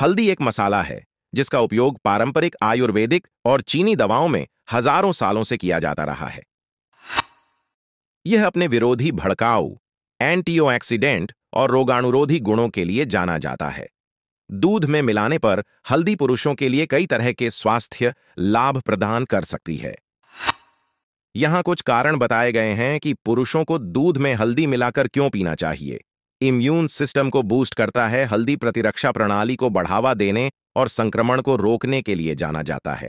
हल्दी एक मसाला है जिसका उपयोग पारंपरिक आयुर्वेदिक और चीनी दवाओं में हजारों सालों से किया जाता रहा है यह अपने विरोधी भड़काऊ एंटीओक्सीडेंट और रोगाणुरोधी गुणों के लिए जाना जाता है दूध में मिलाने पर हल्दी पुरुषों के लिए कई तरह के स्वास्थ्य लाभ प्रदान कर सकती है यहां कुछ कारण बताए गए हैं कि पुरुषों को दूध में हल्दी मिलाकर क्यों पीना चाहिए इम्यून सिस्टम को बूस्ट करता है हल्दी प्रतिरक्षा प्रणाली को बढ़ावा देने और संक्रमण को रोकने के लिए जाना जाता है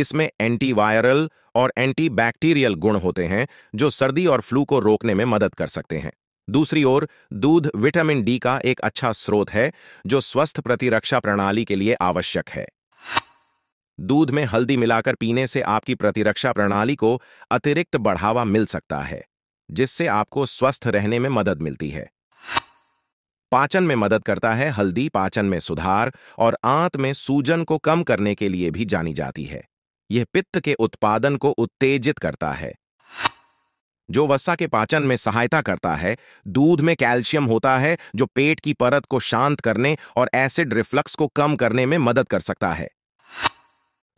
इसमें एंटीवायरल और एंटीबैक्टीरियल गुण होते हैं जो सर्दी और फ्लू को रोकने में मदद कर सकते हैं दूसरी ओर दूध विटामिन डी का एक अच्छा स्रोत है जो स्वस्थ प्रतिरक्षा प्रणाली के लिए आवश्यक है दूध में हल्दी मिलाकर पीने से आपकी प्रतिरक्षा प्रणाली को अतिरिक्त बढ़ावा मिल सकता है जिससे आपको स्वस्थ रहने में मदद मिलती है पाचन में मदद करता है हल्दी पाचन में सुधार और आंत में सूजन को कम करने के लिए भी जानी जाती है यह पित्त के उत्पादन को उत्तेजित करता है जो वसा के पाचन में सहायता करता है दूध में कैल्शियम होता है जो पेट की परत को शांत करने और एसिड रिफ्लक्स को कम करने में मदद कर सकता है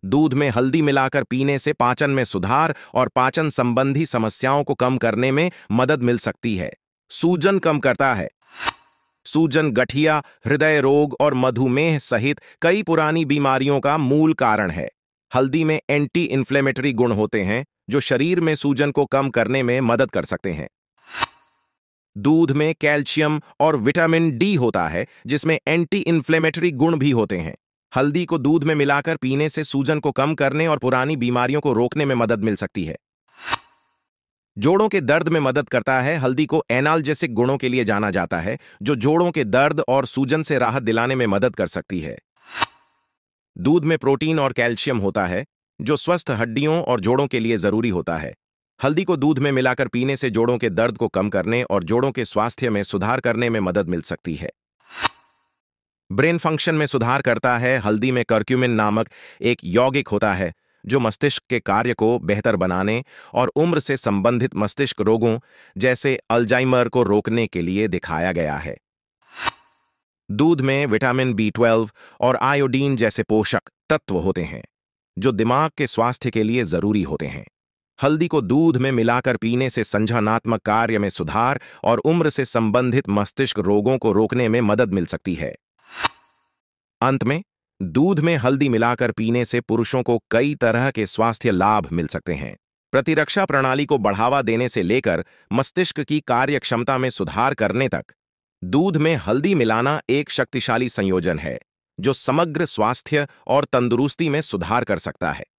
दूध में हल्दी मिलाकर पीने से पाचन में सुधार और पाचन संबंधी समस्याओं को कम करने में मदद मिल सकती है सूजन कम करता है सूजन गठिया हृदय रोग और मधुमेह सहित कई पुरानी बीमारियों का मूल कारण है हल्दी में एंटी इन्फ्लेमेटरी गुण होते हैं जो शरीर में सूजन को कम करने में मदद कर सकते हैं दूध में कैल्शियम और विटामिन डी होता है जिसमें एंटी इन्फ्लेमेटरी गुण भी होते हैं हल्दी को दूध में मिलाकर पीने से सूजन को कम करने और पुरानी बीमारियों को रोकने में मदद मिल सकती है जोड़ों के दर्द में मदद करता है हल्दी को एनाल्जेसिक गुणों के लिए जाना जाता है जो जोड़ों के दर्द और सूजन से राहत दिलाने में मदद कर सकती है दूध में प्रोटीन और कैल्शियम होता है जो स्वस्थ हड्डियों और जोड़ों के लिए जरूरी होता है हल्दी को दूध में मिलाकर पीने से जोड़ों के दर्द को कम करने और जोड़ों के स्वास्थ्य में सुधार करने में मदद मिल सकती है ब्रेन फंक्शन में सुधार करता है हल्दी में कर्क्यूमिन नामक एक यौगिक होता है जो मस्तिष्क के कार्य को बेहतर बनाने और उम्र से संबंधित मस्तिष्क रोगों जैसे अल्जाइमर को रोकने के लिए दिखाया गया है दूध में विटामिन बी ट्वेल्व और आयोडीन जैसे पोषक तत्व होते हैं जो दिमाग के स्वास्थ्य के लिए जरूरी होते हैं हल्दी को दूध में मिलाकर पीने से संज्ञानात्मक कार्य में सुधार और उम्र से संबंधित मस्तिष्क रोगों को रोकने में मदद मिल सकती है अंत में दूध में हल्दी मिलाकर पीने से पुरुषों को कई तरह के स्वास्थ्य लाभ मिल सकते हैं प्रतिरक्षा प्रणाली को बढ़ावा देने से लेकर मस्तिष्क की कार्यक्षमता में सुधार करने तक दूध में हल्दी मिलाना एक शक्तिशाली संयोजन है जो समग्र स्वास्थ्य और तंदुरुस्ती में सुधार कर सकता है